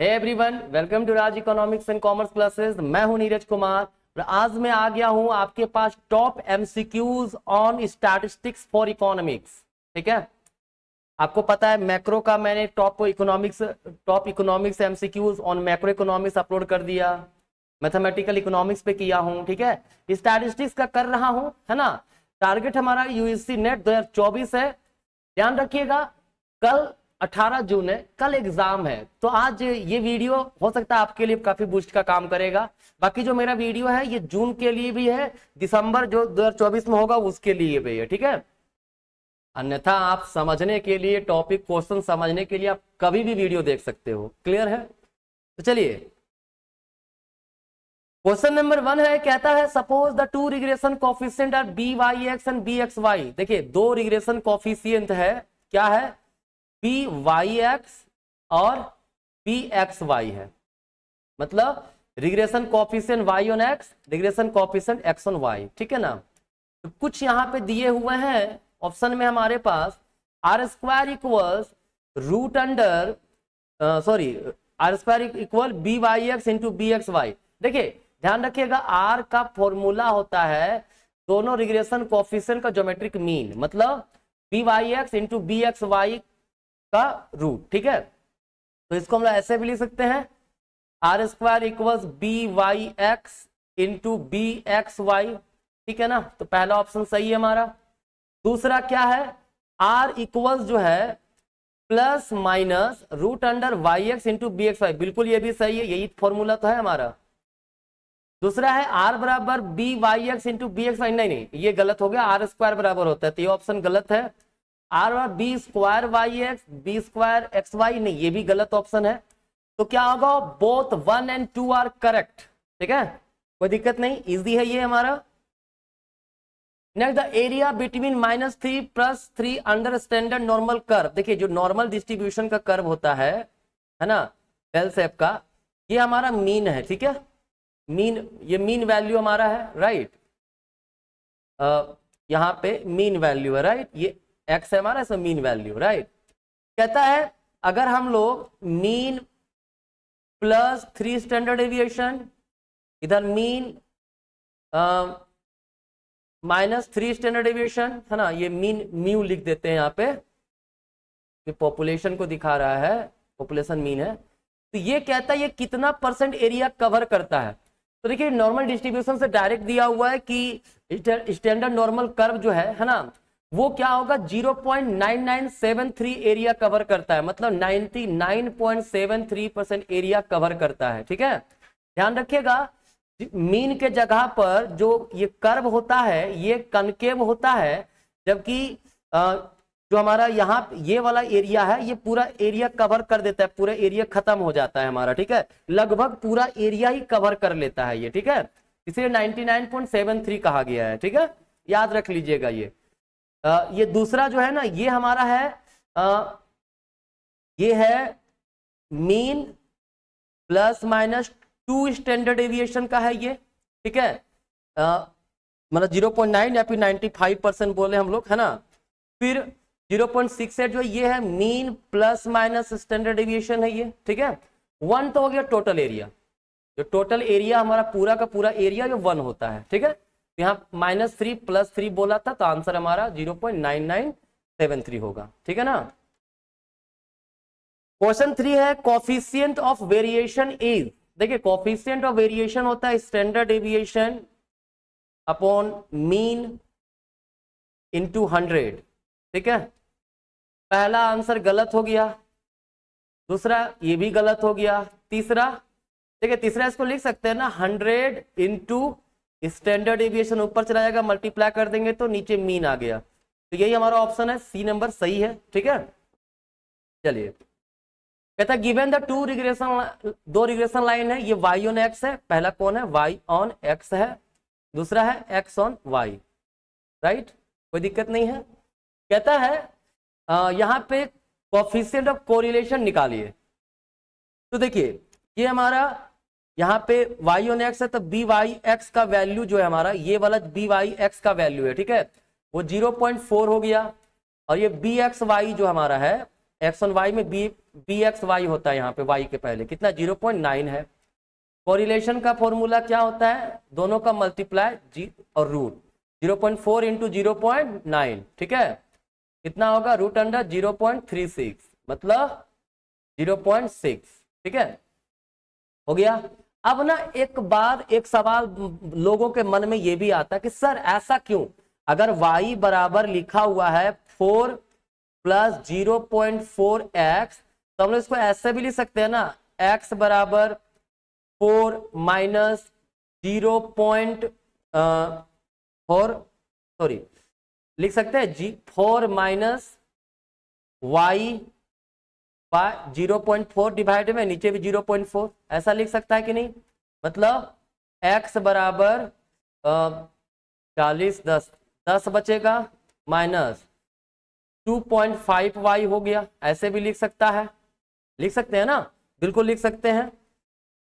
Hey everyone welcome to Raj economics and commerce classes मैं हूं नीरज कुमार और आज मैं आ गया हूं आपके पास top MCQs on statistics for economics ठीक है आपको पता है मैक्रो का मैंने top economics top economics MCQs on macro economics upload कर दिया मैथमेटिकल इकोनॉमिक्स पे किया हूँ ठीक है स्टैटिस्टिक्स का कर रहा हूँ है ना टारगेट हमारा यूएससी नेट दो है ध्यान रखिएगा कल 18 जून है कल एग्जाम है तो आज ये वीडियो हो सकता है आपके लिए काफी बूस्ट का काम करेगा बाकी जो मेरा वीडियो है ये जून के लिए भी है दिसंबर जो 2024 में होगा उसके लिए भी है ठीक है अन्यथा आप समझने के लिए टॉपिक क्वेश्चन समझने के लिए आप कभी भी वीडियो देख सकते हो क्लियर है तो चलिए क्वेश्चन नंबर वन है कहता है suppose the two regression coefficient are B Y X and B x Y देखिए दो रिग्रेशन कॉफिशियंट है क्या है पी वाई एक्स और पी एक्स वाई है मतलब regression coefficient Y on X regression coefficient X on Y ठीक है ना तो कुछ यहाँ पे दिए हुए हैं ऑप्शन में हमारे पास R square equals root under sorry R square equal B Y X into B x Y देखिए ध्यान रखिएगा आर का फॉर्मूला होता है दोनों रिग्रेशन कॉफिशियन का जोमेट्रिक मीन मतलब B Y X into B x Y का रूट ठीक है तो इसको हम लोग ऐसे भी लिख सकते हैं R square equal B Y X into B x Y ठीक है ना तो पहला ऑप्शन सही है हमारा दूसरा क्या है आर इक्वल जो है plus minus root under Y X into B x Y बिल्कुल ये भी सही है यही फॉर्मूला तो है हमारा दूसरा है आर बराबर B Y X into B x Y नहीं नहीं ये गलत हो गया आर स्क्वायर बराबर होता है तो ये ऑप्शन गलत है R B square Y X B square X Y नहीं ये भी गलत ऑप्शन है तो क्या होगा both one and two are correct ठीक है कोई दिक्कत नहीं इजी है ये हमारा next the area between minus three plus three under standard normal curve देखिए जो नॉर्मल डिस्ट्रीब्यूशन का कर्व होता है है ना बेल सेप का ये हमारा मीन है ठीक है मीन ये मीन वैल्यू हमारा है राइट right? Uh, यहाँ पे मीन वैल्यू है राइट right? ये X M R S mean value right कहता है अगर हम लोग mean plus three standard deviation इधर mean minus three standard deviation है ना ये मीन म्यू लिख देते हैं यहाँ पे ये पॉपुलेशन को दिखा रहा है पॉपुलेशन मीन है तो ये कहता है ये कितना परसेंट एरिया कवर करता है तो देखिए नॉर्मल डिस्ट्रीब्यूशन से डायरेक्ट दिया हुआ है कि स्टैंडर्ड नॉर्मल कर्व जो है है ना वो क्या होगा 0.9973 एरिया कवर करता है मतलब 99.73 परसेंट एरिया कवर करता है ठीक है ध्यान रखिएगा मीन के जगह पर जो ये कर्व होता है ये कनकेव होता है जबकि जो हमारा यहाँ ये वाला एरिया है ये पूरा एरिया कवर कर देता है पूरा एरिया खत्म हो जाता है हमारा ठीक है लगभग पूरा एरिया ही कवर कर लेता है ये ठीक है इसे 99.73 कहा गया है ठीक है याद रख लीजिएगा ये ये दूसरा जो है ना ये हमारा है आ, ये है mean plus minus two standard deviation का है ये ठीक है मतलब जीरो पॉइंट नाइन या फिर नाइन्टी फाइव परसेंट बोले हम लोग है ना फिर जीरो पॉइंट सिक्स एट जो ये है mean plus minus standard deviation है ये ठीक है वन तो हो गया टोटल एरिया जो टोटल एरिया हमारा पूरा का पूरा एरिया जो वन होता है ठीक है यहाँ माइनस थ्री प्लस थ्री बोला था तो आंसर हमारा zero point nine nine seven three होगा ठीक है ना क्वेश्चन थ्री है कॉफिशियंट ऑफ वेरिएशन इज देखिए कॉफिशियंट ऑफ वेरिएशन होता है standard deviation upon mean into hundred ठीक है पहला आंसर गलत हो गया दूसरा ये भी गलत हो गया तीसरा ठीक है तीसरा इसको लिख सकते हैं ना हंड्रेड इंटू स्टैंडर्ड एविएशन ऊपर चला जाएगा मल्टीप्लाई कर देंगे तो नीचे मीन आ गया तो यही हमारा ऑप्शन है सी नंबर सही है ठीक है चलिए कहता है गिवन द टू रिग्रेशन दो रिग्रेशन लाइन है ये वाई ऑन एक्स है पहला कौन है वाई ऑन एक्स है दूसरा है एक्स ऑन वाई राइट कोई दिक्कत नहीं है कहता है आ, यहां पे कॉफिशियंट ऑफ कोरिलेशन निकालिए तो देखिए ये हमारा यहाँ पे वाई ऑन एक्स है तो बी वाई एक्स का वैल्यू जो है हमारा ये वाला बी वाई एक्स का वैल्यू है ठीक है वो 0.4 हो गया और ये बी एक्स वाई जो हमारा है एक्स ऑन वाई में बी बी एक्स वाई होता है यहाँ पे वाई के पहले कितना 0.9 है कोरिलेशन का फॉर्मूला क्या होता है दोनों का मल्टीप्लाई जी और root zero point four into zero point nine ठीक है कितना होगा root under zero point three six मतलब जीरो पॉइंट सिक्स ठीक है हो गया अब ना एक बार एक सवाल लोगों के मन में यह भी आता कि सर ऐसा क्यों अगर y बराबर लिखा हुआ है four plus zero point four x तो हम लोग इसको ऐसे भी लिख सकते हैं ना x बराबर four minus zero point four sorry लिख सकते हैं जी four minus y zero point four divide में नीचे भी जीरो पॉइंट फोर ऐसा लिख सकता है कि नहीं मतलब एक्स बराबर चालीस दस दस बचेगा minus two point five y हो गया ऐसे भी लिख सकता है लिख सकते हैं ना बिल्कुल लिख सकते हैं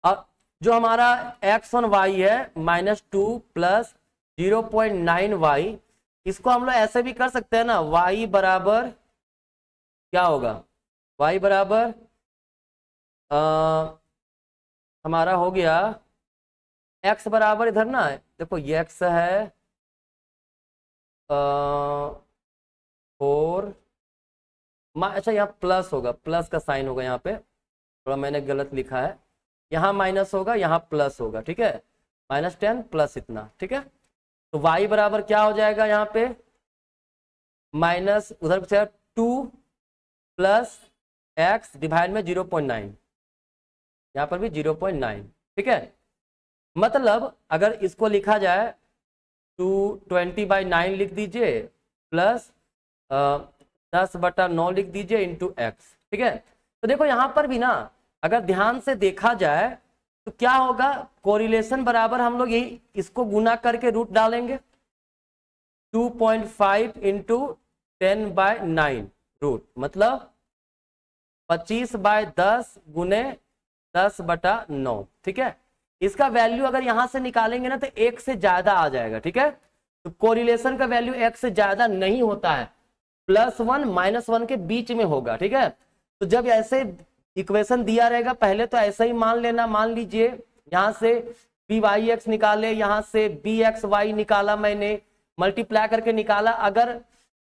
और जो हमारा एक्स ऑन वाई है minus two plus zero point nine y इसको हम लोग ऐसे भी कर सकते हैं ना वाई बराबर क्या होगा वाई बराबर आ, हमारा हो गया एक्स बराबर इधर ना है देखो ये एक्स है फोर अच्छा यहाँ प्लस होगा प्लस का साइन होगा यहाँ पे थोड़ा मैंने गलत लिखा है यहाँ माइनस होगा यहाँ प्लस होगा ठीक है माइनस टेन प्लस इतना ठीक है तो वाई बराबर क्या हो जाएगा यहाँ पे माइनस उधर टू प्लस एक्स डिवाइड में जीरो पॉइंट नाइन यहाँ पर भी जीरो पॉइंट नाइन ठीक है मतलब अगर इसको लिखा जाए टू ट्वेंटी बाई नाइन लिख दीजिए प्लस दस बटा नौ लिख दीजिए इंटू एक्स ठीक है तो देखो यहाँ पर भी ना अगर ध्यान से देखा जाए तो क्या होगा कोरिलेशन बराबर हम लोग यही इसको गुना करके रूट डालेंगे 2.5 point five into ten by nine root मतलब पच्चीस बाय दस गुने दस बटा नौ ठीक है इसका वैल्यू अगर यहां से निकालेंगे ना तो एक से ज्यादा आ जाएगा ठीक है तो कोरिलेशन का वैल्यू एक से ज्यादा नहीं होता है प्लस वन माइनस वन के बीच में होगा ठीक है तो जब ऐसे इक्वेशन दिया रहेगा पहले तो ऐसा ही मान लेना मान लीजिए यहां से बी वाई एक्स निकाले यहां से बी एक्स वाई निकाला मैंने मल्टीप्लाई करके निकाला अगर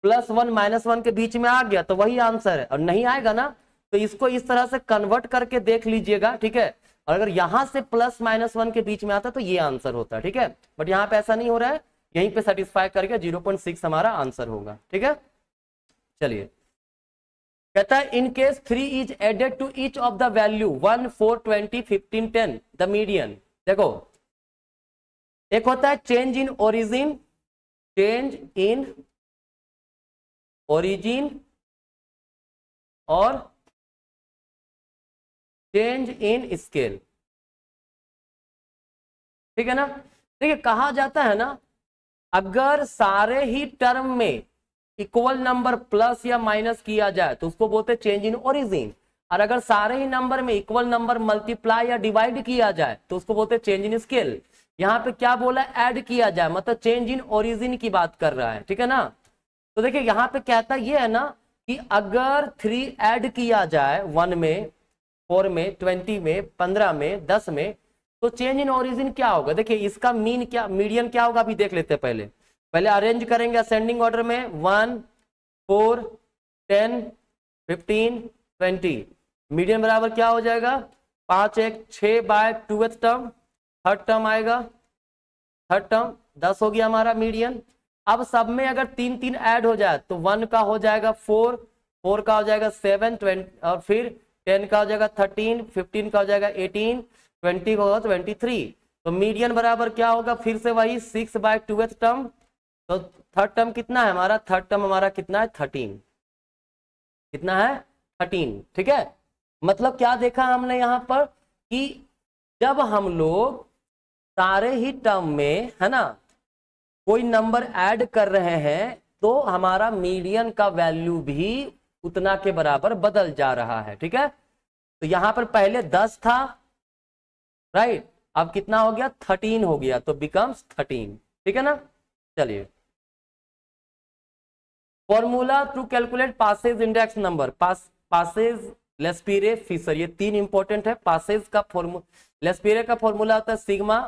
प्लस वन माइनस वन के बीच में आ गया तो वही आंसर है और नहीं आएगा ना तो इसको इस तरह से कन्वर्ट करके देख लीजिएगा ठीक है और अगर यहां से प्लस माइनस वन के बीच में आता है तो ये आंसर होता है ठीक है बट यहां पे ऐसा नहीं हो रहा है यहीं पे सेटिस्फाई करके 0.6 हमारा आंसर होगा ठीक है चलिए कहता है in case three is added to each of the value one four twenty fifteen ten the median देखो एक होता है change in origin change in origin और चेंज इन स्केल ठीक है ना देखिए कहा जाता है ना अगर सारे ही टर्म में इक्वल नंबर प्लस या माइनस किया जाए तो उसको बोलते हैं चेंज इन ओरिजिन और अगर सारे ही नंबर में इक्वल नंबर मल्टीप्लाई या डिवाइड किया जाए तो उसको बोलते हैं चेंज इन स्केल यहां पे क्या बोला ऐड किया जाए मतलब चेंज इन ओरिजिन की बात कर रहा है ठीक है ना तो देखिए यहाँ पे कहता यह है ना कि अगर थ्री ऐड किया जाए वन में फोर में ट्वेंटी में पंद्रह में दस में तो चेंज इन ओरिजिन क्या होगा देखिए इसका मीन क्या मीडियम क्या होगा अभी देख लेते हैं पहले पहले अरेंज करेंगे असेंडिंग ऑर्डर में one four ten fifteen twenty median बराबर क्या हो जाएगा पांच एक छ बाय टूवेथ टर्म थर्ड टर्म आएगा थर्ड टर्म दस हो गया हमारा मीडियम अब सब में अगर तीन तीन ऐड हो जाए तो वन का हो जाएगा फोर फोर का हो जाएगा सेवन ट्वेंटी और फिर टेन का हो जाएगा थर्टीन फिफ्टीन का हो जाएगा एटीन ट्वेंटी का होगा ट्वेंटी थ्री तो मीडियन बराबर क्या होगा फिर से वही सिक्स बाय ट्वेल्थ टर्म तो थर्ड टर्म कितना है हमारा थर्ड टर्म हमारा कितना है थर्टीन कितना है थर्टीन ठीक है मतलब क्या देखा हमने यहाँ पर कि जब हम लोग सारे ही टर्म में है ना कोई नंबर ऐड कर रहे हैं तो हमारा मीडियन का वैल्यू भी उतना के बराबर बदल जा रहा है ठीक है तो यहां पर पहले दस था राइट अब कितना हो गया थर्टीन हो गया तो बिकम्स थर्टीन ठीक है ना चलिए formula to calculate Paasche's index number Paasche Paasche's Laspeyres Fisher ये तीन इंपॉर्टेंट है पासेज का फॉर्मूला लेस्पीरे का फॉर्मूला होता है sigma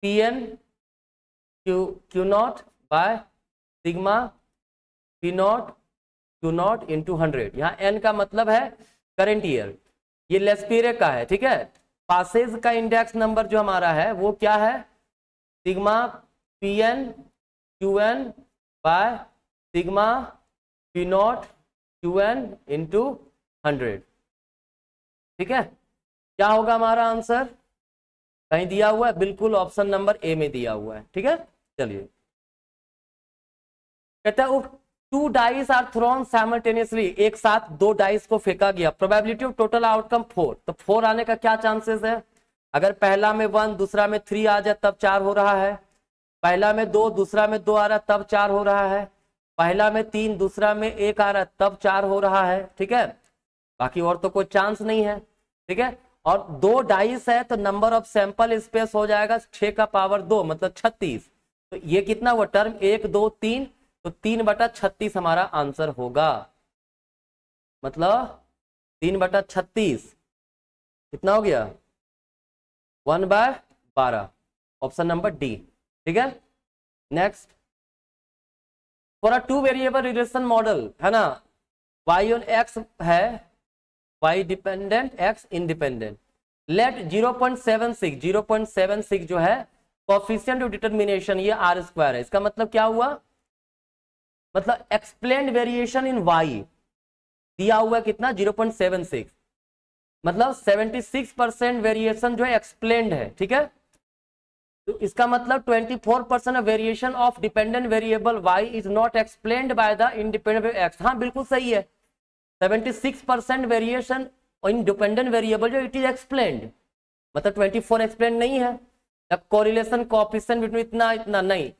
p n q q not by sigma p not q not two hundred यहाँ एन का मतलब है करेंट ईयर ये लेस पीरियड का है ठीक है पासेज का इंडेक्स नंबर जो हमारा है वो क्या है sigma p n q n by sigma p not q n into hundred ठीक है क्या होगा हमारा आंसर कहीं दिया हुआ है बिल्कुल ऑप्शन नंबर ए में दिया हुआ है ठीक है चलिए कहता है two dice are thrown simultaneously एक साथ दो डाइस को फेंका गया probability of total outcome four तो फोर आने का क्या चांसेस है अगर पहला में वन दूसरा में थ्री आ जाए तब चार हो रहा है पहला में दो दूसरा में दो आ रहा तब चार हो रहा है पहला में तीन दूसरा में एक आ रहा तब चार हो रहा है ठीक है बाकी और तो कोई चांस नहीं है ठीक है और दो डाइस है तो नंबर ऑफ सैंपल स्पेस हो जाएगा छ का पावर दो मतलब छत्तीस तो ये कितना हुआ टर्म एक दो तीन तो तीन बटा छत्तीस हमारा आंसर होगा मतलब तीन बटा छत्तीस कितना हो गया वन बाय बारह ऑप्शन नंबर डी ठीक है next for a two variable relation model है ना वाई ऑन एक्स है y dependent x independent let 0.76 0.76 जो है कॉफिशियंट डिटर्मिनेशन ये आर स्क्वायर है इसका मतलब क्या हुआ मतलब एक्सप्लेन वेरिएशन इन वाई दिया हुआ कितना 0.76 मतलब 76 परसेंट वेरिएशन जो है एक्सप्लेन है ठीक है तो इसका मतलब 24 percent variation of dependent variable y is not explain by the independent x हाँ बिल्कुल सही है 76 percent variation in dependent variable जो इट इज एक्सप्लेन मतलब 24 एक्सप्लेन नहीं है कोरिलेशन कॉपिशन बिटवीन इतना इतना नहीं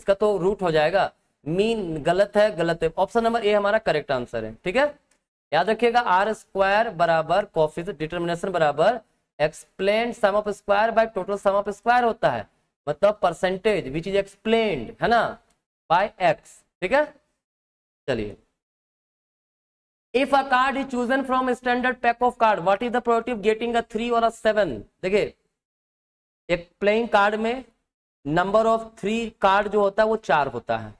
इसका तो रूट हो जाएगा मीन गलत है गलत है ऑप्शन नंबर ए हमारा करेक्ट आंसर है ठीक है याद रखिएगा आर स्क्वायर बराबर कॉफिस डिटर्मिनेशन बराबर explain sum of square by total sum of square होता है मतलब परसेंटेज विच इज एक्सप्लेन है ना बाय एक्स ठीक है चलिए if a card is chosen from standard pack of card what is the product of getting a three और a seven देखिए एक प्लेइंग कार्ड में नंबर ऑफ थ्री कार्ड जो होता है वो चार होता है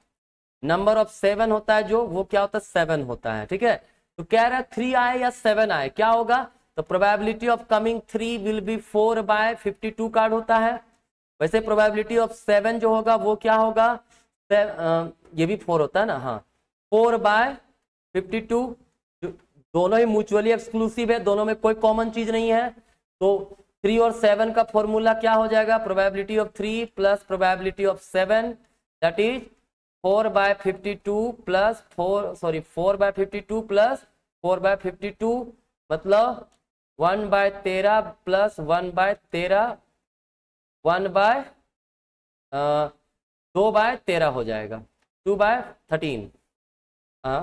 नंबर ऑफ सेवन होता है जो वो क्या होता है सेवन होता है ठीक है तो कह रहा है थ्री आए या सेवन आए क्या होगा तो probability of coming three will be four by fifty two card होता है वैसे प्रोबेबिलिटी ऑफ सेवन जो होगा वो क्या होगा आ, ये भी फोर होता है ना हाँ फोर बाय फिफ्टी टू दोनों ही म्यूचुअली एक्सक्लूसिव है दोनों में कोई कॉमन चीज नहीं है तो थ्री और सेवन का फॉर्मूला क्या हो जाएगा probability of three plus probability of seven that is four by fifty two plus four sorry four by fifty two plus four by fifty two मतलब वन बाय तेरह प्लस वन बाय तेरह one by दो by तेरह हो जाएगा two by thirteen हाँ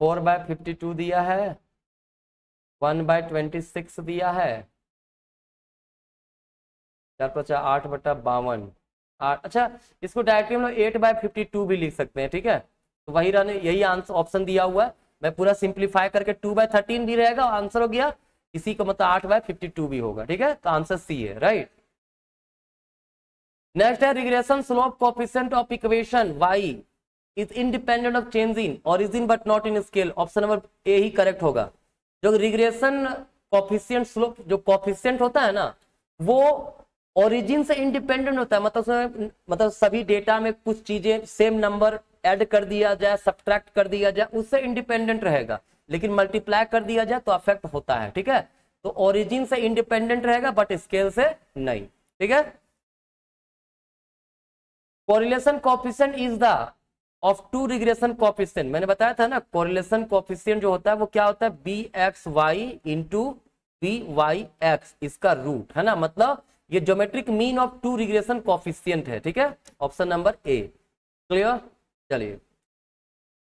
four by fifty two दिया है वन बाय ट्वेंटी सिक्स दिया है चार पाँच आठ बटा बावन आठ अच्छा इसको डायरेक्टली हम लोग एट बाय फिफ्टी टू भी लिख सकते हैं ठीक है तो वही रहने यही आंसर ऑप्शन दिया हुआ है मैं पूरा सिंप्लीफाई करके टू बाय थर्टीन भी रहेगा आंसर हो गया इसी का मतलब आठ बाय फिफ्टी टू भी होगा ठीक है तो आंसर सी है राइट नेक्स्ट है regression slope coefficient of equation y is independent of change in origin but not in scale option number A ही करेक्ट होगा जो रिग्रेशन कॉफिशियंट स्लोप जो कॉफिशियंट होता है ना वो ओरिजिन से इंडिपेंडेंट होता है मतलब मतलब सभी डेटा में कुछ चीजें सेम नंबर ऐड कर दिया जाए सब्ट्रैक्ट कर दिया जाए उससे इंडिपेंडेंट रहेगा लेकिन मल्टीप्लाई कर दिया जाए तो अफेक्ट होता है ठीक है तो ओरिजिन से इंडिपेंडेंट रहेगा बट स्केल से नहीं ठीक है correlation coefficient is the of two regression coefficient मैंने बताया था ना कोरिलेशन कॉपिशियन जो होता है वो क्या होता है b x y into b Y x इसका रूट है ना मतलब ये geometric mean of two regression coefficient है ठीक है ऑप्शन नंबर ए क्लियर चलिए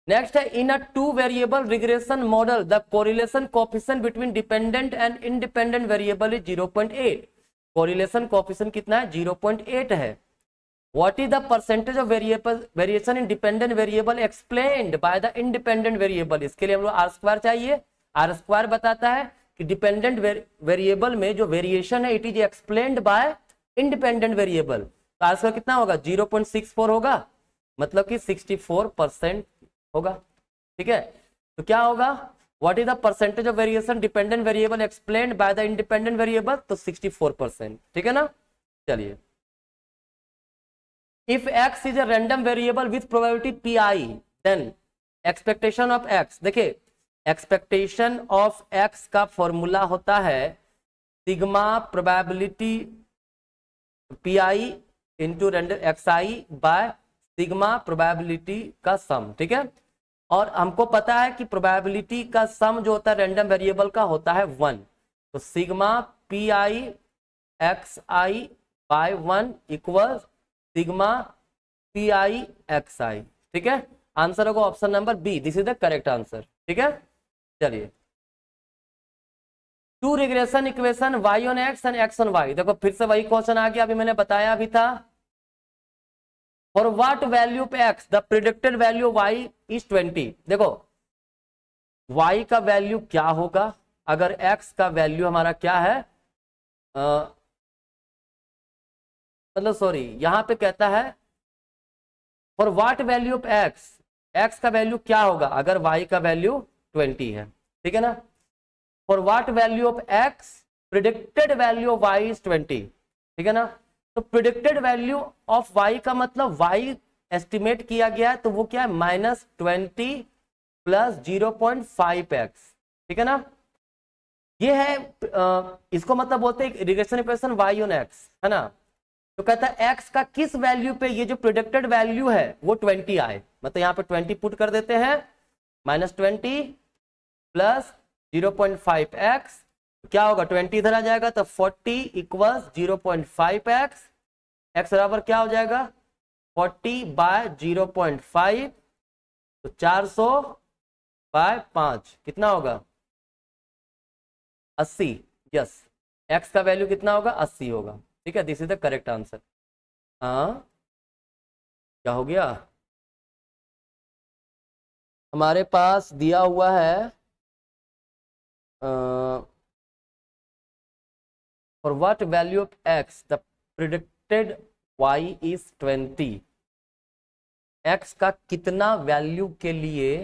नेक्स्ट है in a two variable regression model the correlation coefficient between dependent and independent variable is eight correlation coefficient कितना है जीरो पॉइंट एट है what is the percentage of variable variation in dependent variable explained by the independent variable इसके लिए हम लोग R square चाहिए R square बताता है कि डिपेंडेंट वेरिएबल में जो वेरिएशन है it is explain by independent variable तो कितना होगा 0.64 होगा मतलब कि 64 परसेंट होगा ठीक है तो क्या होगा what is the percentage of variation dependent variable explain by the independent variable तो 64 परसेंट ठीक है ना चलिए if x is a random variable with probability p i then expectation of x देखिये एक्सपेक्टेशन ऑफ एक्स का फॉर्मूला होता है sigma probability p i into x i by sigma probability का सम ठीक है और हमको पता है कि प्रोबेबिलिटी का सम जो होता है रेंडम वेरिएबल का होता है वन तो sigma p i x i by one equal sigma p i x i ठीक है आंसर होगा option number B this is the correct answer ठीक है चलिए two regression equation y on x and x on y देखो फिर से वही क्वेश्चन आ गया अभी मैंने बताया अभी था और व्हाट वैल्यू पे x the predicted value y is twenty देखो वाई का वैल्यू क्या होगा अगर एक्स का वैल्यू हमारा क्या है मतलब सॉरी यहां पे कहता है और what value of x x का वैल्यू क्या होगा अगर वाई का वैल्यू ट्वेंटी है ठीक है ना for what value of x predicted value of y is twenty ठीक है ना तो प्रिडिक्टेड वैल्यू ऑफ वाई का मतलब वाई एस्टिमेट किया गया है तो वो क्या है minus twenty plus zero point five x ठीक है ना ये है इसको मतलब बोलते हैं regression equation y on x है ना तो कहता है एक्स का किस वैल्यू पे ये जो प्रोडक्टेड वैल्यू है वो ट्वेंटी आए मतलब यहाँ पे ट्वेंटी पुट कर देते हैं minus twenty plus zero point five x तो क्या होगा ट्वेंटी इधर आ जाएगा तो forty equal zero point five x x बराबर क्या हो जाएगा forty by zero point five तो चार सौ बाय पाँच कितना होगा अस्सी यस एक्स का वैल्यू कितना होगा अस्सी होगा ठीक है this is the correct answer हाँ क्या हो गया हमारे पास दिया हुआ है for what value of x the predicted y is twenty x का कितना वैल्यू के लिए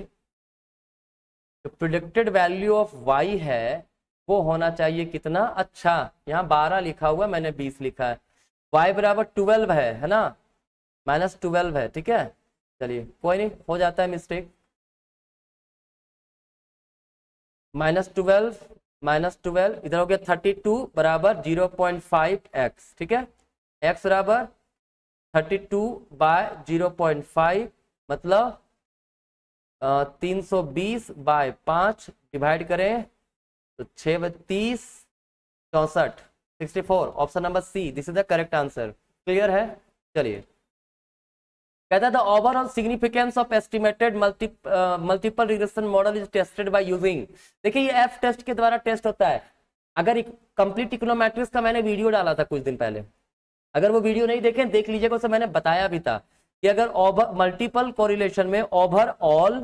जो प्रिडिक्टेड वैल्यू ऑफ वाई है वो होना चाहिए कितना अच्छा यहाँ बारह लिखा हुआ मैंने बीस लिखा है वाई बराबर ट्वेल्व है है ना माइनस ट्वेल्व है ठीक है चलिए कोई नहीं हो जाता है mistake minus twelve minus twelve इधर हो गया थर्टी टू बराबर जीरो पॉइंट फाइव एक्स ठीक है एक्स बराबर thirty two by zero point five मतलब तीन सौ बीस बाय पाँच डिवाइड करें तो छः तीस चौंसठ sixty four option number C this is the correct answer clear है चलिए कहता है the overall significance of estimated multiple regression model is tested by using देखिए ये एफ टेस्ट के द्वारा टेस्ट होता है अगर कंप्लीट इकोनोमेट्रिक्स का मैंने वीडियो डाला था कुछ दिन पहले अगर वो वीडियो नहीं देखें देख लीजिएगा उसे मैंने बताया भी था कि अगर ओवर मल्टीपल कोरिलेशन में ओवरऑल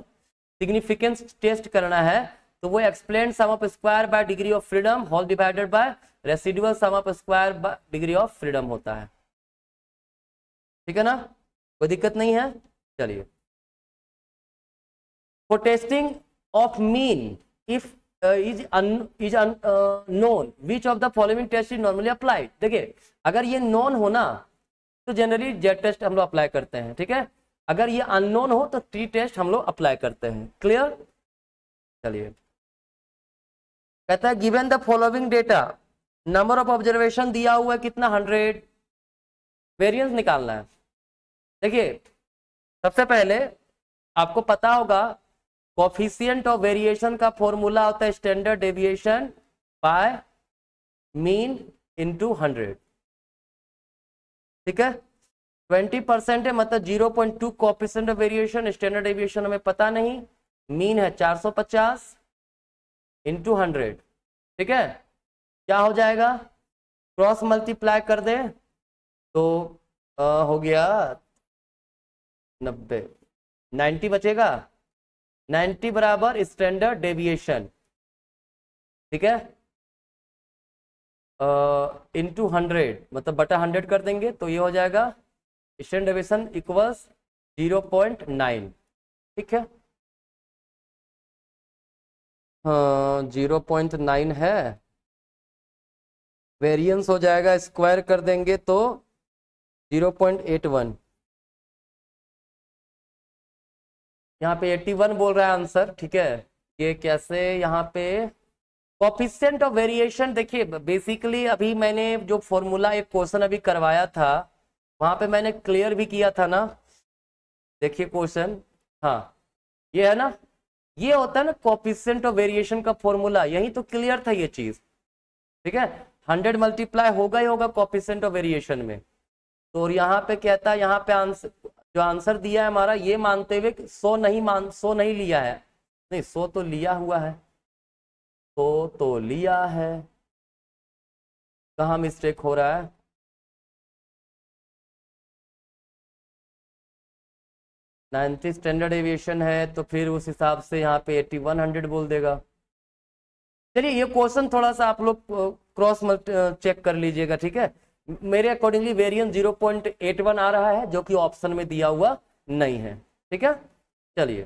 सिग्निफिकेंस टेस्ट करना है तो वो explain sum of square by degree of freedom whole divided by residual sum of square by degree of freedom होता है ठीक है ना कोई दिक्कत नहीं है चलिए for testing of mean if is is known which of the following test is normally applied देखिए अगर ये नॉन हो ना तो जनरली जेड टेस्ट हम लोग अप्लाई करते हैं ठीक है अगर ये अननोन हो तो टी टेस्ट हम लोग अप्लाई करते हैं क्लियर चलिए कहता है given the following data number of observation दिया हुआ है कितना हंड्रेड वेरियंस निकालना है देखिए सबसे पहले आपको पता होगा कॉफिशियंट ऑफ वेरिएशन का फॉर्मूला होता है standard deviation by mean into hundred ठीक है ट्वेंटी परसेंट है मतलब zero point two coefficient of variation standard deviation हमें पता नहीं मीन है चार सौ पचास इंटू हंड्रेड ठीक है क्या हो जाएगा क्रॉस मल्टीप्लाई कर दे तो आ, हो गया नब्बे नाइन्टी बचेगा नाइन्टी बराबर स्टैंडर्ड डेविएशन ठीक है इंटू हंड्रेड मतलब बटा हंड्रेड कर देंगे तो ये हो जाएगा stand deviation equals zero point nine ठीक है जीरो पॉइंट नाइन है वेरिएंस हो जाएगा स्क्वायर कर देंगे तो जीरो पॉइंट एट वन यहाँ पे 81 बोल रहा है आंसर ठीक है ये कैसे यहाँ पे कॉफिशियंट ऑफ वेरिएशन देखिए बेसिकली अभी मैंने जो फॉर्मूला एक क्वेश्चन अभी करवाया था वहां पे मैंने क्लियर भी किया था ना देखिए क्वेश्चन हाँ ये है ना ये होता है ना कॉफिशियंट ऑफ वेरिएशन का फॉर्मूला यही तो क्लियर था ये चीज ठीक है हंड्रेड मल्टीप्लाई होगा ही होगा कॉफिशियंट ऑफ वेरिएशन में तो और यहाँ पे कहता है यहाँ पे आंसर जो आंसर दिया है हमारा ये मानते हुए कि सो नहीं मान सो नहीं लिया है नहीं सो तो लिया हुआ है सो तो लिया है कहा मिस्टेक हो रहा है नाइन्थी स्टैंडर्ड एविएशन है तो फिर उस हिसाब से यहाँ पे एट्टी वन हंड्रेड बोल देगा चलिए ये क्वेश्चन थोड़ा सा आप लोग क्रॉस चेक कर लीजिएगा ठीक है मेरे अकॉर्डिंगली वेरियंस वन आ रहा है जो कि ऑप्शन में दिया हुआ नहीं है ठीक है चलिए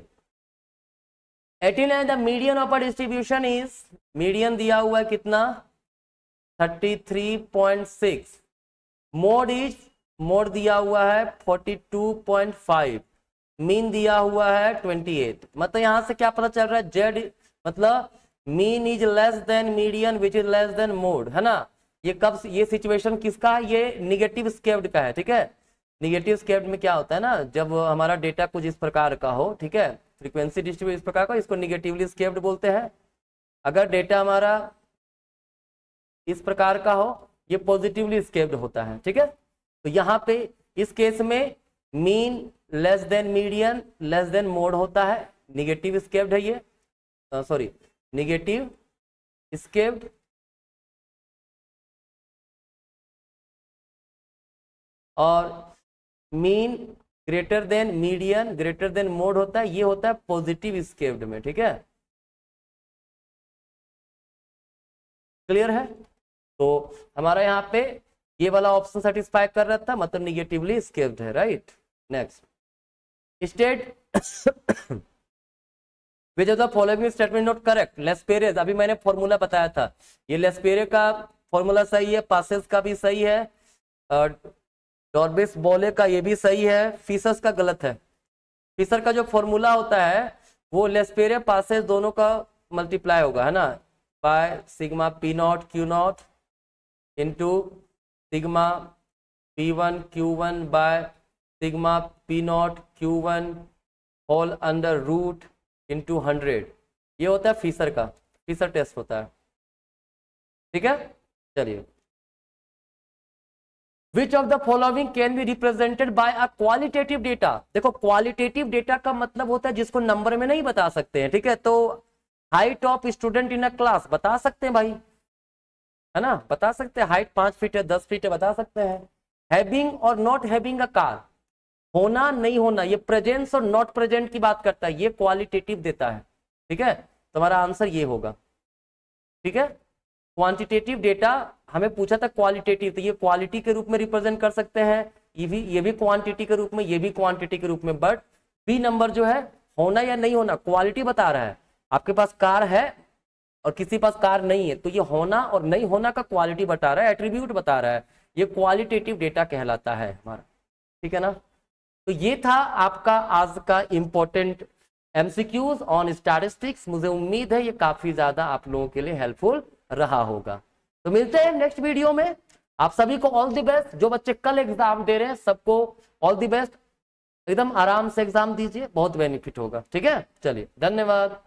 एटीन है the median of a distribution is median दिया हुआ है कितना thirty three point six mode is mode दिया हुआ है forty two point five mean दिया हुआ है ट्वेंटी एट मतलब यहां से क्या पता चल रहा है जेड मतलब mean is less than median which is less than mode है ना ये कब ये सिचुएशन किसका ये निगेटिव स्केप्ड का है ठीक है निगेटिव स्केप्ड में क्या होता है ना जब हमारा डेटा कुछ इस प्रकार का हो ठीक है फ्रीक्वेंसी डिस्ट्रीब्यूट इस प्रकार का इसको निगेटिवली स्केप्ड बोलते हैं अगर डेटा हमारा इस प्रकार का हो ये पॉजिटिवली स्केप्ड होता है ठीक है तो यहाँ पे इस केस में mean less than median less than mode होता है निगेटिव स्केप्ड है ये सॉरी निगेटिव स्केप्ड और mean greater than median greater than mode होता है ये होता है पॉजिटिव स्केप्ड में ठीक है क्लियर है तो हमारा यहाँ पे ये वाला ऑप्शन सेटिस्फाई कर रहा था मतलब निगेटिवली स्केप्ड है right next state which of the following statement not correct लेस्पेरेज अभी मैंने फॉर्मूला बताया था ये लेस्पेरे का फॉर्मूला सही है पासेज का भी सही है डॉर्बिस बोले का ये भी सही है फिशर्स का गलत है फीसर का जो फॉर्मूला होता है वो लेस्पेरे पासेस दोनों का मल्टीप्लाई होगा है ना by sigma p not q nought into sigma p one q one by sigma p not q one all under root into hundred ये होता है फीसर का फीसर टेस्ट होता है ठीक है चलिए which of the following can be represented by a qualitative data देखो क्वालिटेटिव डेटा का मतलब होता है जिसको नंबर में नहीं बता सकते हैं ठीक है तो height of student in a class बता सकते हैं भाई है ना बता सकते हैं हाइट पांच फीट है दस फीट है बता सकते हैं हैविंग और नॉट हैविंग अ कार होना नहीं होना ये प्रेजेंस और नॉट प्रेजेंट की बात करता है ये क्वालिटेटिव देता है ठीक है तुम्हारा आंसर ये होगा ठीक है क्वांटिटेटिव डेटा हमें पूछा था क्वालिटेटिव तो ये क्वालिटी के रूप में रिप्रेजेंट कर सकते हैं ये भी ये भी क्वांटिटी के रूप में ये भी क्वांटिटी के रूप में बट बी नंबर जो है होना या नहीं होना क्वालिटी बता रहा है आपके पास कार है और किसी पास कार नहीं है तो ये होना और नहीं होना का क्वालिटी बता रहा है एट्रीब्यूट बता रहा है ये क्वालिटेटिव डेटा कहलाता है हमारा ठीक है ना तो ये था आपका आज का इंपॉर्टेंट एमसीक्यूज ऑन स्टैटिस्टिक्स मुझे उम्मीद है ये काफी ज्यादा आप लोगों के लिए हेल्पफुल रहा होगा तो मिलते हैं नेक्स्ट वीडियो में आप सभी को ऑल दी बेस्ट जो बच्चे कल एग्जाम दे रहे हैं सबको ऑल दी बेस्ट एकदम आराम से एग्जाम दीजिए बहुत बेनिफिट होगा ठीक है चलिए धन्यवाद